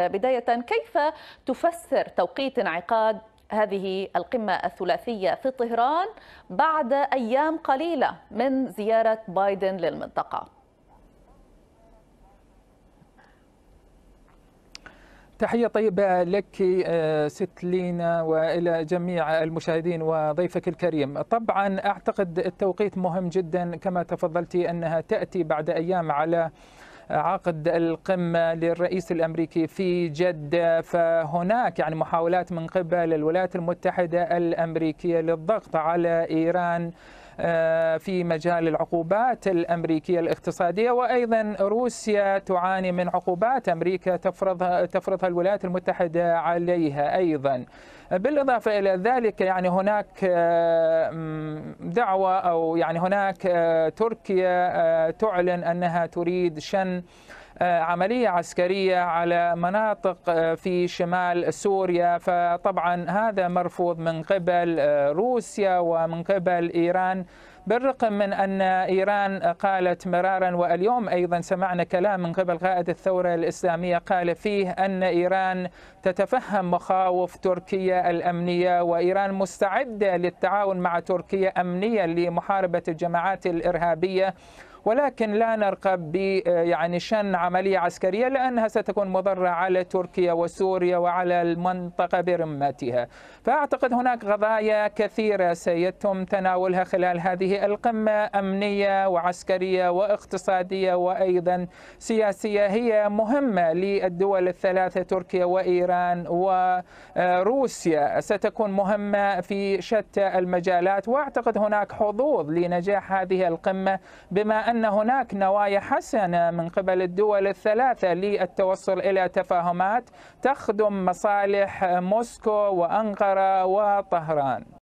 بداية كيف تفسر توقيت انعقاد هذه القمة الثلاثية في طهران بعد أيام قليلة من زيارة بايدن للمنطقة؟ تحية طيبة لك آه، ست لينا وإلى جميع المشاهدين وضيفك الكريم طبعا أعتقد التوقيت مهم جدا كما تفضلتي أنها تأتي بعد أيام على عقد القمة للرئيس الأمريكي في جدة فهناك يعني محاولات من قبل الولايات المتحدة الأمريكية للضغط على إيران آه، في مجال العقوبات الأمريكية الاقتصادية وأيضا روسيا تعاني من عقوبات أمريكا تفرضها, تفرضها الولايات المتحدة عليها أيضا بالإضافة إلى ذلك يعني هناك آه، دعوة أو يعني هناك آه، تركيا تعلن أنها تريد شن آه، عملية عسكرية على مناطق آه، في شمال سوريا فطبعا هذا مرفوض من قبل آه، روسيا ومن قبل إيران بالرغم من أن إيران قالت مرارا واليوم أيضا سمعنا كلام من قبل قائد الثورة الإسلامية قال فيه أن إيران تتفهم مخاوف تركيا الأمنية وإيران مستعدة للتعاون مع تركيا أمنيا لمحاربة الجماعات الإرهابية ولكن لا نرغب ب يعني شن عمليه عسكريه لانها ستكون مضره على تركيا وسوريا وعلى المنطقه برمتها. فاعتقد هناك قضايا كثيره سيتم تناولها خلال هذه هذه القمة أمنية وعسكرية واقتصادية وأيضا سياسية هي مهمة للدول الثلاثة تركيا وإيران وروسيا ستكون مهمة في شتى المجالات وأعتقد هناك حظوظ لنجاح هذه القمة بما أن هناك نوايا حسنة من قبل الدول الثلاثة للتوصل إلى تفاهمات تخدم مصالح موسكو وأنقرة وطهران